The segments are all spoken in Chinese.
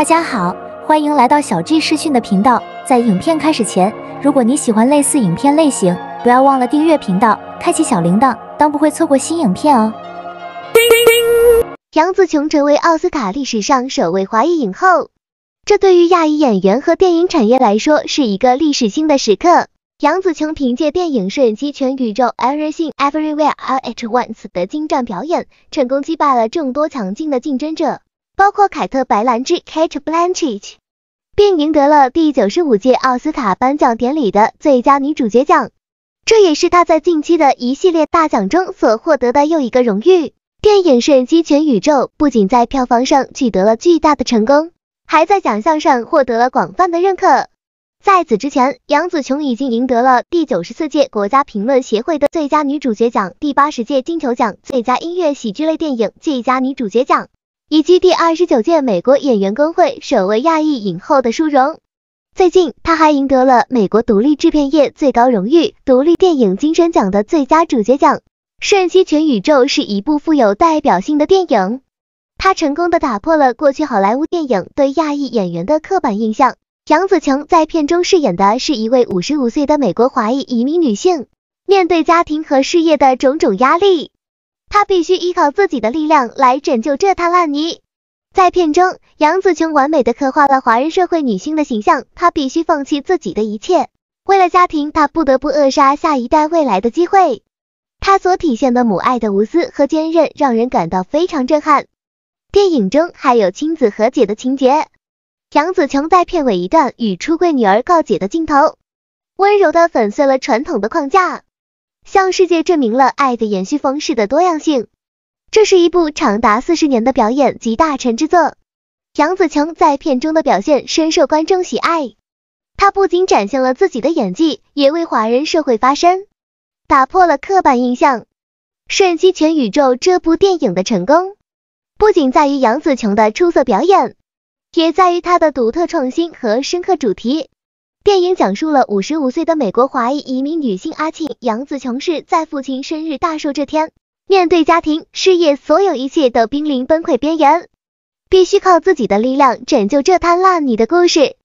大家好，欢迎来到小 G 视讯的频道。在影片开始前，如果你喜欢类似影片类型，不要忘了订阅频道，开启小铃铛，当不会错过新影片哦。杨紫琼成为奥斯卡历史上首位华裔影后，这对于亚裔演员和电影产业来说是一个历史性的时刻。杨紫琼凭借电影《瞬息全宇宙》（Everything Everywhere All at Once） 的精湛表演，成功击败了众多强劲的竞争者。包括凯特·白兰之 k a t e Blanchet），并赢得了第九十五届奥斯卡颁奖典礼的最佳女主角奖。这也是她在近期的一系列大奖中所获得的又一个荣誉。电影《瞬息全宇宙》不仅在票房上取得了巨大的成功，还在奖项上获得了广泛的认可。在此之前，杨紫琼已经赢得了第九十四届国家评论协会的最佳女主角奖、第八十届金球奖最佳音乐喜剧类电影最佳女主角奖。以及第二十九届美国演员工会首位亚裔影后的殊荣。最近，她还赢得了美国独立制片业最高荣誉——独立电影金神奖的最佳主角奖。《瞬息全宇宙》是一部富有代表性的电影，它成功的打破了过去好莱坞电影对亚裔演员的刻板印象。杨子琼在片中饰演的是一位五十五岁的美国华裔移民女性，面对家庭和事业的种种压力。她必须依靠自己的力量来拯救这滩烂泥。在片中，杨紫琼完美的刻画了华人社会女性的形象。她必须放弃自己的一切，为了家庭，她不得不扼杀下一代未来的机会。她所体现的母爱的无私和坚韧，让人感到非常震撼。电影中还有亲子和解的情节。杨紫琼在片尾一段与出柜女儿告解的镜头，温柔的粉碎了传统的框架。向世界证明了爱的延续方式的多样性。这是一部长达四十年的表演集大成之作。杨紫琼在片中的表现深受观众喜爱。她不仅展现了自己的演技，也为华人社会发声，打破了刻板印象。《瞬息全宇宙》这部电影的成功，不仅在于杨紫琼的出色表演，也在于她的独特创新和深刻主题。电影讲述了五十五岁的美国华裔移民女性阿庆杨紫琼是在父亲生日大寿这天，面对家庭、事业，所有一切都濒临崩溃边缘，必须靠自己的力量拯救这滩烂泥的故事。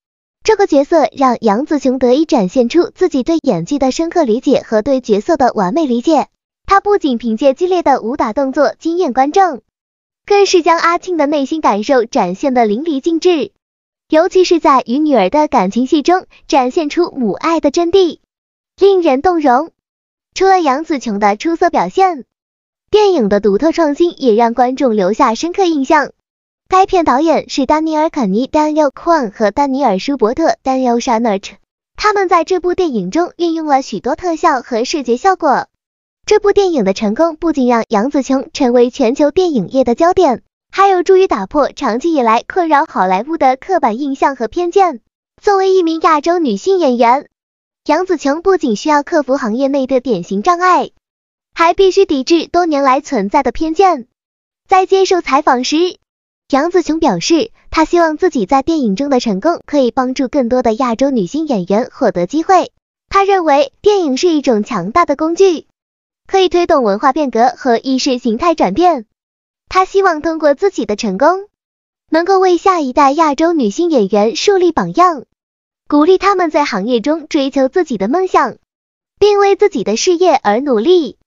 这个角色让杨紫琼得以展现出自己对演技的深刻理解和对角色的完美理解。她不仅凭借激烈的武打动作惊艳观众，更是将阿庆的内心感受展现得淋漓尽致。尤其是在与女儿的感情戏中，展现出母爱的真谛，令人动容。除了杨紫琼的出色表现，电影的独特创新也让观众留下深刻印象。该片导演是丹尼尔·肯尼 （Daniel Kwan） 和丹尼尔·舒伯特 （Daniel s h a i n e r t 他们在这部电影中运用了许多特效和视觉效果。这部电影的成功不仅让杨紫琼成为全球电影业的焦点。还有助于打破长期以来困扰好莱坞的刻板印象和偏见。作为一名亚洲女性演员，杨紫琼不仅需要克服行业内的典型障碍，还必须抵制多年来存在的偏见。在接受采访时，杨紫琼表示，她希望自己在电影中的成功可以帮助更多的亚洲女性演员获得机会。她认为，电影是一种强大的工具，可以推动文化变革和意识形态转变。她希望通过自己的成功，能够为下一代亚洲女性演员树立榜样，鼓励她们在行业中追求自己的梦想，并为自己的事业而努力。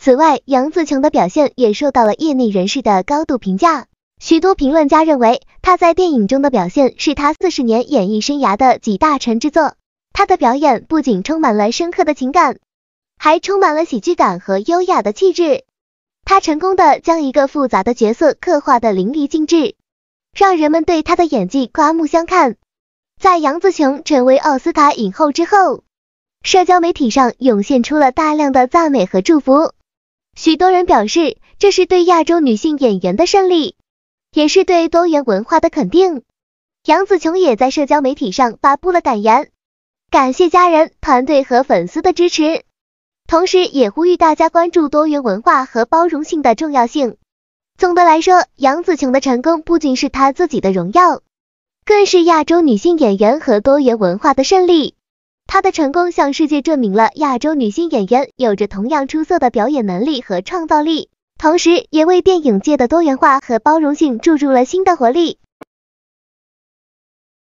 此外，杨紫琼的表现也受到了业内人士的高度评价。许多评论家认为，她在电影中的表现是她四十年演艺生涯的几大成之作。她的表演不仅充满了深刻的情感，还充满了喜剧感和优雅的气质。他成功的将一个复杂的角色刻画的淋漓尽致，让人们对他的演技刮目相看。在杨紫琼成为奥斯卡影后之后，社交媒体上涌现出了大量的赞美和祝福。许多人表示，这是对亚洲女性演员的胜利，也是对多元文化的肯定。杨紫琼也在社交媒体上发布了感言，感谢家人、团队和粉丝的支持。同时，也呼吁大家关注多元文化和包容性的重要性。总的来说，杨紫琼的成功不仅是她自己的荣耀，更是亚洲女性演员和多元文化的胜利。她的成功向世界证明了亚洲女性演员有着同样出色的表演能力和创造力，同时也为电影界的多元化和包容性注入了新的活力。